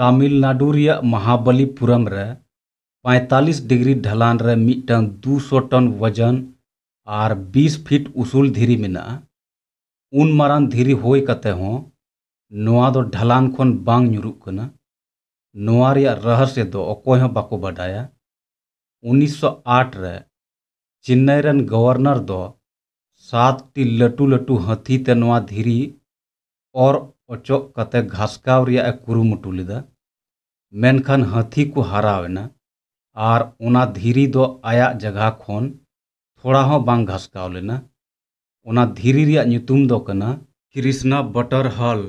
तमिलनाडु महाबलीपुरम पैंतालीस डिग्री ढलान मिट्टन दूस टन वजन और बीस फीट उसूल धीरी में उन मारान धीरी हो ढलान खन बांग रहस्य दो अकोय बाको बाडाया उन्नीस सौ आठ चेन्नई गवर्नर दो सात टी लटू लटू हाथी धीरी और ᱚᱪᱚᱜ ᱠᱟᱛᱮ ᱜᱷᱟᱥᱠᱟᱣ ᱨᱮᱭᱟᱜ ᱮ ᱠᱩᱨᱩᱢᱩᱴᱩ ᱞᱮᱫᱟ ᱢᱮᱱᱠᱷᱟᱱ ᱦᱟᱹᱛᱤ ᱠᱚ ᱦᱟᱨᱟᱣᱮᱱᱟ ᱟᱨ ᱚᱱᱟ ᱫᱷᱤᱨᱤ ᱫᱚ ᱟᱭᱟᱜ ᱡᱟᱭᱜᱟ ᱠᱷᱚᱱ ᱛᱷᱚᱲᱟ ᱦᱚᱸ ᱵᱟᱝ ᱜᱷᱟᱥᱠᱟᱣ ᱞᱮᱱᱟ ᱚᱱᱟ ᱫᱷᱤᱨᱤ ᱨᱮᱭᱟᱜ ᱧᱩᱛᱩᱢ ᱫᱚ ᱠᱟᱱᱟ ᱠᱨᱤᱥᱱᱟ ᱵᱟᱴᱟᱨ ᱦᱟᱞ